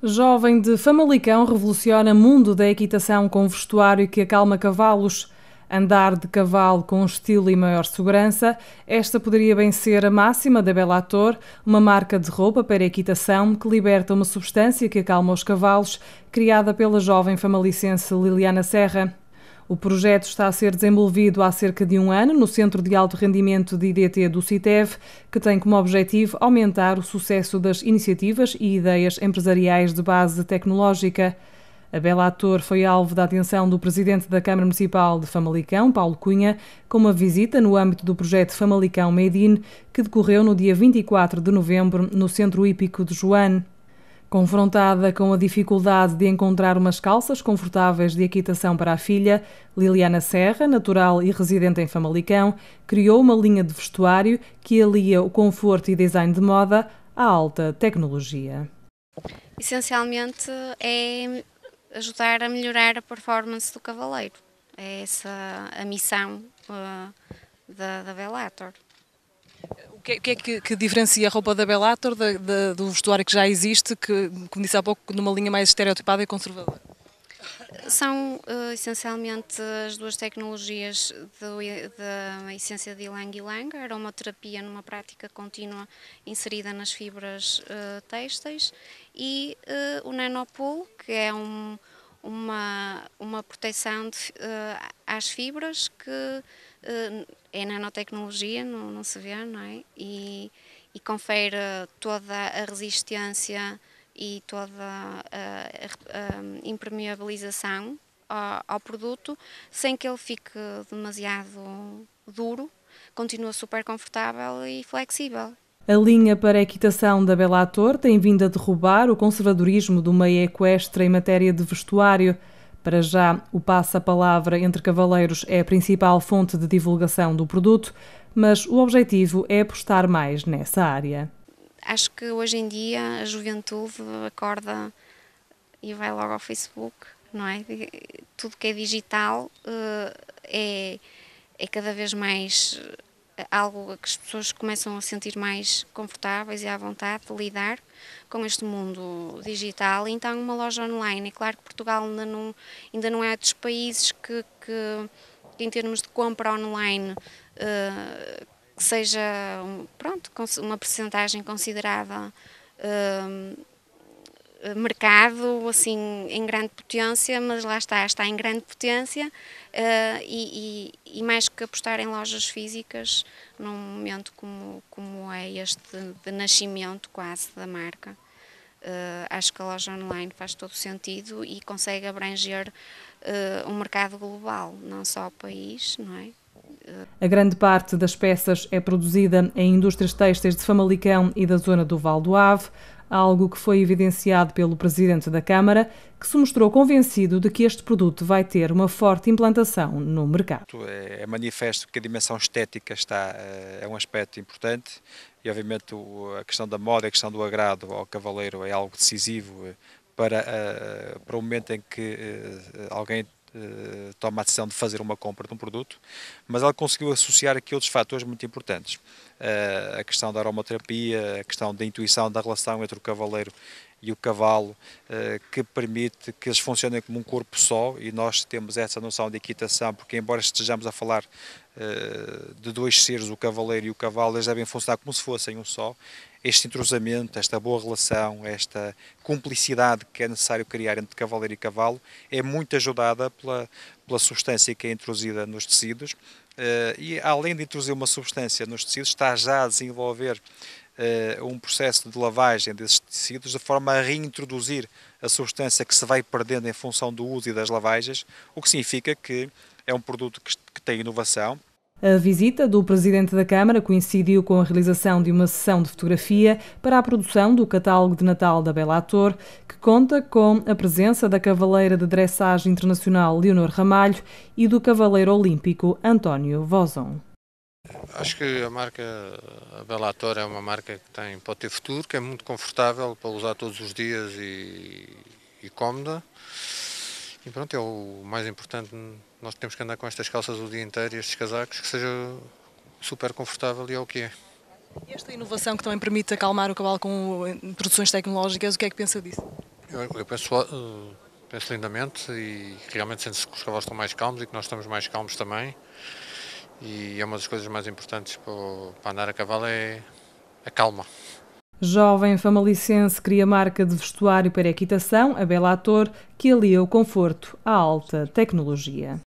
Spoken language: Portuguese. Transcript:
Jovem de Famalicão revoluciona mundo da equitação com vestuário que acalma cavalos. Andar de cavalo com estilo e maior segurança, esta poderia bem ser a máxima da Bellator, uma marca de roupa para equitação que liberta uma substância que acalma os cavalos, criada pela jovem famalicense Liliana Serra. O projeto está a ser desenvolvido há cerca de um ano no Centro de Alto Rendimento de IDT do CITEV, que tem como objetivo aumentar o sucesso das iniciativas e ideias empresariais de base tecnológica. A Bela Ator foi alvo da atenção do presidente da Câmara Municipal de Famalicão, Paulo Cunha, com uma visita no âmbito do projeto Famalicão Made In, que decorreu no dia 24 de novembro no Centro Hípico de Joane. Confrontada com a dificuldade de encontrar umas calças confortáveis de equitação para a filha, Liliana Serra, natural e residente em Famalicão, criou uma linha de vestuário que alia o conforto e design de moda à alta tecnologia. Essencialmente é ajudar a melhorar a performance do cavaleiro. É essa a missão uh, da, da que, que é que, que, diferencia a roupa da Bellator da, da, do vestuário que já existe, que, como disse há pouco, numa linha mais estereotipada e conservadora? São uh, essencialmente as duas tecnologias da essência de Ylang Ylang, uma aromaterapia numa prática contínua inserida nas fibras uh, têxteis e uh, o Nanopool, que é um, uma, uma proteção de, uh, às fibras que uh, é nanotecnologia, não, não se vê, não é? E, e confere toda a resistência e toda a, a, a impermeabilização ao, ao, produto, sem que ele fique demasiado duro, continua super confortável e flexível. A linha para a equitação da Bela Ator tem vindo a derrubar o conservadorismo do meio equestre em matéria de vestuário. Para já, o passa-palavra entre cavaleiros é a principal fonte de divulgação do produto, mas o objetivo é apostar mais nessa área. Acho que hoje em dia a juventude acorda e vai logo ao Facebook, não é? Tudo que é digital eh, é, é cada vez mais é algo que as pessoas começam a sentir mais confortáveis e à vontade de lidar com este mundo digital. Então, uma loja online, é claro que Portugal ainda não, ainda não é dos países que, que, em termos de compra online, uh, que seja pronto, uma percentagem considerada. Uh, eh, eh, mercado assim em grande potência, mas lá está, está em grande potência uh, e, e, e, mais que apostar em lojas físicas num momento como, como é este de nascimento quase da marca. Uh, acho que a loja online faz todo sentido e consegue abranger uh, um mercado global, não só o país, não é? A grande parte das peças é produzida em indústrias têxteis de Famalicão e da zona do Val do Ave algo que foi evidenciado pelo presidente da Câmara, que se mostrou convencido de que este produto vai ter uma forte implantação no mercado. É, é manifesto que a dimensão estética está eh, é um aspecto importante e obviamente a questão da moda, a questão do agrado ao cavaleiro é algo decisivo para, eh, para o momento em que eh, alguém eh, toma a decisão de fazer uma compra de um produto, mas ela conseguiu associar aqui outros fatores muito importantes. Eh, a questão da aromaterapia, a questão da intuição da relação entre o cavaleiro e o cavalo, eh, que permite que eles funcionem como um corpo só, e nós temos essa noção de equitação, porque, embora estejamos a falar de dois seres, o cavaleiro e o cavalo, eles devem funcionar como se fossem um só, este entrosamento, esta boa relação, esta cumplicidade que é necessário criar entre cavaleiro e cavalo é muito ajudada pela, pela substância que é introduzida nos tecidos eh, e além de introduzir uma substância nos tecidos está já a desenvolver eh, um processo de lavagem desses tecidos de forma a reintroduzir a substância que se vai perdendo em função do uso e das lavagens, o que significa que é um produto que, tem inovação, a visita do presidente da Câmara coincidiu com a realização de uma sessão de fotografia para a produção do catálogo de Natal da Bela Ator, que conta com a presença da cavaleira de dressagem internacional Leonor Ramalho e do cavaleiro olímpico António Vozon. Acho que a marca a Bela Ator é uma marca que tem, pode ter futuro, que é muito confortável para usar todos os dias e, e cómoda. E pronto, é o mais importante nós temos que andar com estas calças o dia inteiro e estes casacos, que seja super confortável e é o que é. Esta inovação que também permite acalmar o cavalo com produções tecnológicas, o que é que pensa disso? Eu, eu penso, eh, penso lindamente e realmente sente-se que os cavalos estão mais calmos e que nós estamos mais calmos também. E é uma das coisas mais importantes para, para andar a cavalo é a calma. Jovem famalicense cria marca de vestuário para equitação, a Bela Ator, que alia o conforto à alta tecnologia.